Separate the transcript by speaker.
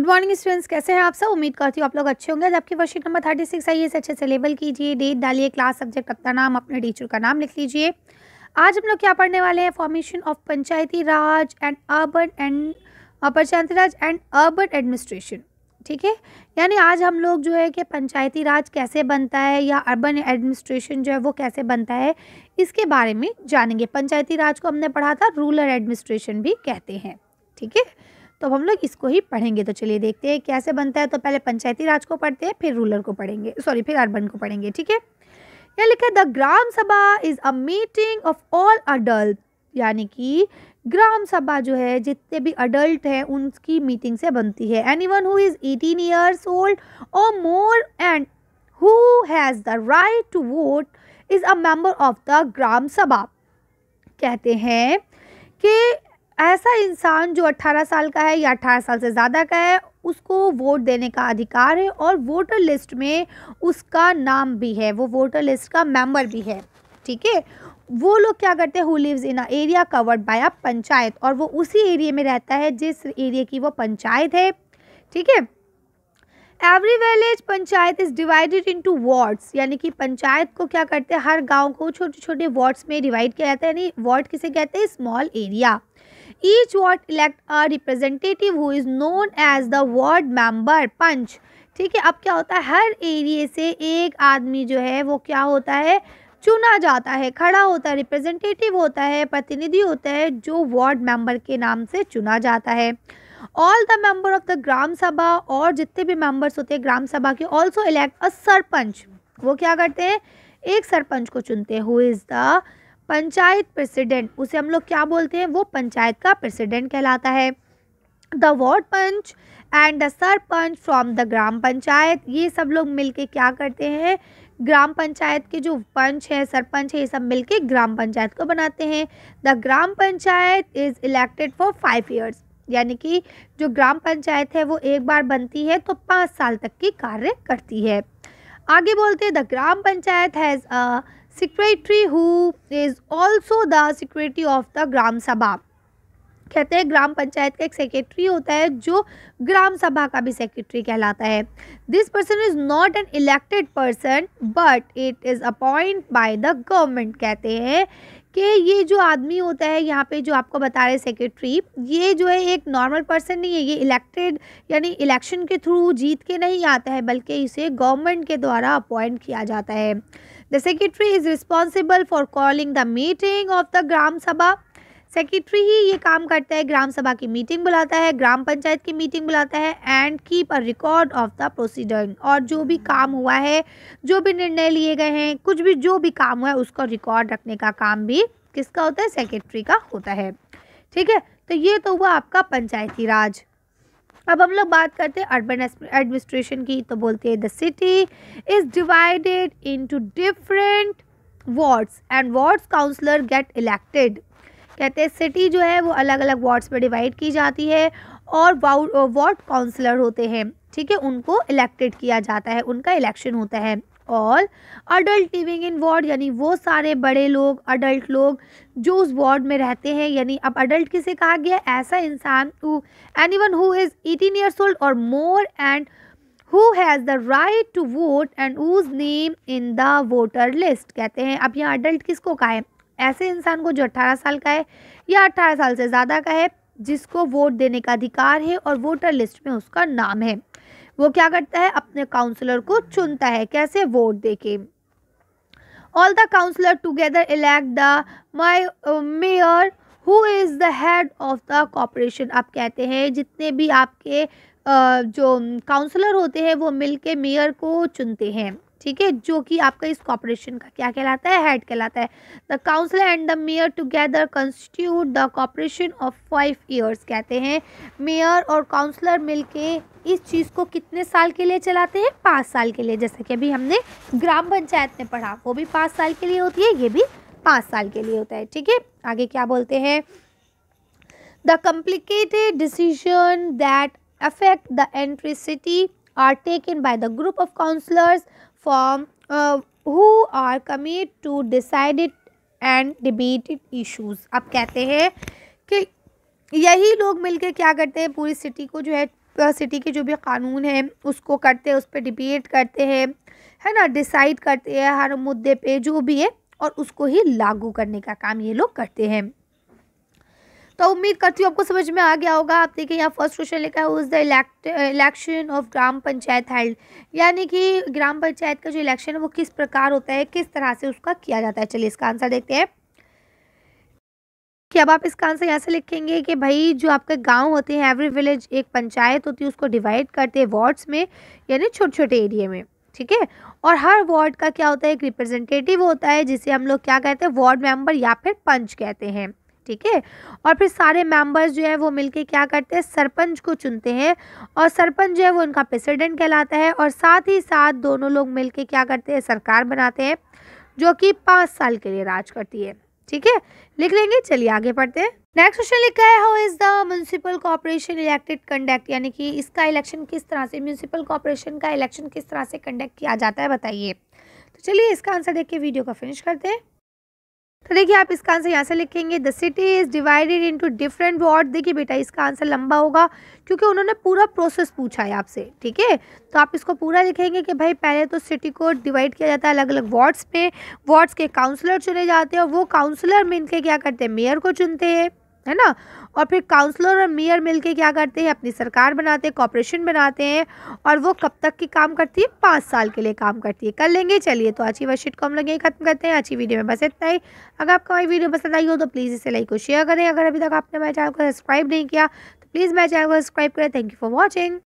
Speaker 1: good morning students कैसे हैं आप सब उम्मीद करती हूँ आप लोग अच्छे होंगे आपकी वर्षीट नंबर थर्टी सिक्स आई इसे अच्छे से लेबल कीजिए डेट डालिए क्लास सब्जेक्ट अपना नाम अपने टीचर का नाम लिख लीजिए आज हम लोग क्या पढ़ने वाले हैं formation of Panchayati Raj and urban and Panchayati Raj and urban administration ठीक है यानी आज हम लोग जो है कि पंचायती राज कैसे बनता है या अर्बन एडमिनिस्ट्रेशन जो है वो कैसे बनता है इसके बारे में जानेंगे पंचायती राज को हमने पढ़ा था रूरल एडमिनिस्ट्रेशन भी कहते हैं ठीक है तो अब हम लोग इसको ही पढ़ेंगे तो चलिए देखते हैं कैसे बनता है तो पहले पंचायती राज को पढ़ते हैं फिर रूलर को पढ़ेंगे सॉरी फिर अर्बन को पढ़ेंगे ठीक है यह लिखा है the gram sabha is a meeting of all adult यानी कि ग्राम सभा जो है जितने भी अडल्ट हैं उनकी मीटिंग से बनती है any one who is eighteen years old और more and who has the right to vote is a member of the gram sabha कहते हैं कि ऐसा इंसान जो 18 साल का है या 18 साल से ज़्यादा का है उसको वोट देने का अधिकार है और वोटर लिस्ट में उसका नाम भी है वो वोटर लिस्ट का मेंबर भी है ठीक है वो लोग क्या करते हैं who lives in a area covered by a panchayat और वो उसी एरिया में रहता है जिस एरिया की वो पंचायत है ठीक है every village panchayat is divided into wards यानी कि पंचायत को क्या करते हैं हर गांव को छोटे छोटे वार्ड्स में डिवाइड किया जाता है यानी वार्ड किसे कहते हैं small area each ward elect a representative who is known as the ward member panch ठीक है अब क्या होता है हर एरिए से एक आदमी जो है वो क्या होता है चुना जाता है खड़ा होता है रिप्रेजेंटेटिव होता है प्रतिनिधि होता है जो वार्ड मेंबर के नाम से चुना जाता है all the member of the gram sabha और जितने भी मेंबर्स होते हैं ग्राम सभा के ऑल्सो इलेक्ट अ सरपंच वो क्या करते हैं एक सरपंच को चुनते हैं who is the panchayat president उसे हम लोग क्या बोलते हैं वो पंचायत का प्रेसिडेंट कहलाता है the ward panch and the sarpanch from the gram panchayat ये सब लोग मिलके क्या करते हैं ग्राम पंचायत के जो पंच है सरपंच है ये सब मिलके ग्राम पंचायत को बनाते हैं the gram panchayat is elected for five years यानी कि जो ग्राम पंचायत है वो एक बार बनती है तो पाँच साल तक की कार्य करती है आगे बोलते हैं the gram panchayat has secretary who is also the secretary of the gram sabha कहते हैं ग्राम पंचायत का एक सेक्रेटरी होता है जो ग्राम सभा का भी सेक्रेटरी कहलाता है this person is not an elected person but it is appoint by the government कहते हैं कि ये जो आदमी होता है यहाँ पे जो आपको बता रहे सेक्रेटरी ये जो है एक नॉर्मल पर्सन नहीं है ये इलेक्टेड यानी इलेक्शन के थ्रू जीत के नहीं आता है बल्कि इसे गवर्नमेंट के द्वारा अपॉइंट किया जाता है the secretary is responsible for calling the meeting of the gram sabha secretary ही ये काम करता है ग्राम सभा की मीटिंग बुलाता है ग्राम पंचायत की मीटिंग बुलाता है and keep a record of the procedure और जो भी काम हुआ है जो भी निर्णय लिए गए हैं कुछ भी जो भी काम हुआ है उसका रिकॉर्ड रखने का काम भी किसका होता है सेक्रेटरी का होता है ठीक है तो ये तो हुआ आपका पंचायती राज अब हम लोग बात करते हैं अर्बन एडमिनिस्ट्रेशन की तो बोलते हैं the city is divided into different wards and wards councillor get elected कहते हैं सिटी जो है वो अलग अलग वार्ड्स में डिवाइड की जाती है और वार्ड काउंसलर होते हैं ठीक है उनको इलेक्टेड किया जाता है उनका इलेक्शन होता है all adult living in ward यानी वो सारे बड़े लोग अडल्ट लोग जो उस वार्ड में रहते हैं यानी अब अडल्ट किसे कहा गया ऐसा इंसान any one who is eighteen years old और more and who has the right to vote and whose name in the voter list कहते हैं अब यहाँ अडल्ट किसको कहा है ऐसे इंसान को जो अट्ठारह साल का है या अट्ठारह साल से ज़्यादा का है जिसको वोट देने का अधिकार है और वोटर लिस्ट में उसका नाम है वो क्या करता है अपने काउंसलर को चुनता है कैसे वोट देके all the councillor together elect the my mayor who is the head of the corporation आप कहते हैं जितने भी आपके जो काउंसलर होते हैं वो मिल के मेयर को चुनते हैं ठीक है जो कि आपका इस कॉपोरेशन का क्या कहलाता है हेड कहलाता है the councillor and the mayor together constitute the corporation of five years कहते हैं मेयर और काउंसलर मिलके इस चीज़ को कितने साल के लिए चलाते हैं पाँच साल के लिए जैसे कि अभी हमने ग्राम पंचायत में पढ़ा वो भी पाँच साल के लिए होती है ये भी पाँच साल के लिए होता है ठीक है आगे क्या बोलते हैं the complicated decision that affect the entire city are taken by the group of councillors form who are commit to decided and debated issues अब कहते हैं कि यही लोग मिलकर क्या करते हैं पूरी सिटी को जो है सिटी के जो भी कानून हैं उसको करते हैं उस पर डिबेट करते हैं है ना डिसाइड करते हैं हर मुद्दे पे जो भी है और उसको ही लागू करने का काम ये लोग करते हैं तो उम्मीद करती हूँ आपको समझ में आ गया होगा आप देखिए यहाँ फर्स्ट क्वेश्चन लिखा है उस the election of gram panchayat held यानी कि ग्राम पंचायत का जो इलेक्शन है वो किस प्रकार होता है किस तरह से उसका किया जाता है चलिए इसका आंसर देखते हैं कि अब आप इसका आंसर यहाँ से लिखेंगे कि भाई जो आपके गांव होते हैं एवरी विलेज एक पंचायत होती है उसको डिवाइड करते हैं वार्ड्स में यानी छोटे छोटे एरिए में ठीक है और हर वार्ड का क्या होता है एक रिप्रेजेंटेटिव होता है जिसे हम लोग क्या कहते हैं वार्ड मेंबर या फिर पंच कहते हैं ठीक है और फिर सारे मेंबर्स जो है वो मिलके क्या करते हैं सरपंच को चुनते हैं और सरपंच जो है वो उनका प्रेसिडेंट कहलाता है और साथ ही साथ दोनों लोग मिलके क्या करते हैं सरकार बनाते हैं जो कि पाँच साल के लिए राज करती है ठीक है लिख लेंगे चलिए आगे पढ़ते हैं नेक्स्ट क्वेश्चन लिखा है how is the municipal corporation elected conduct यानी कि इसका इलेक्शन किस तरह से म्यूनसिपल कॉर्पोरेशन का इलेक्शन किस तरह से कंडक्ट किया जाता है बताइए तो चलिए इसका आंसर देख के वीडियो का फिनिश करते हैं तो देखिए आप इसका आंसर यहाँ से लिखेंगे the city is divided to different ward देखिए बेटा इसका आंसर लंबा होगा क्योंकि उन्होंने पूरा प्रोसेस पूछा है आपसे ठीक है तो आप इसको पूरा लिखेंगे कि भाई पहले तो सिटी को डिवाइड किया जाता है अलग अलग वार्ड्स में वार्ड्स के काउंसलर चुने जाते हैं और वो काउंसलर मिलकर क्या करते हैं मेयर को चुनते हैं है ना और फिर काउंसलर और मेयर मिलके क्या करते हैं अपनी सरकार बनाते हैं कॉपरेशन बनाते हैं और वो कब तक की काम करती है पाँच साल के लिए काम करती है कर लेंगे चलिए तो अच्छी वर्शीट को हम लोग यही खत्म करते हैं अच्छी वीडियो में बस इतना ही अगर आपको हमारी वीडियो पसंद आई हो तो प्लीज़ इसे लाइक और शेयर करें अगर अभी तक आपने हमारे चैनल को सब्सक्राइब नहीं किया तो प्लीज़ मेरे चैनल को सब्सक्राइब करें थैंक यू फॉर वॉचिंग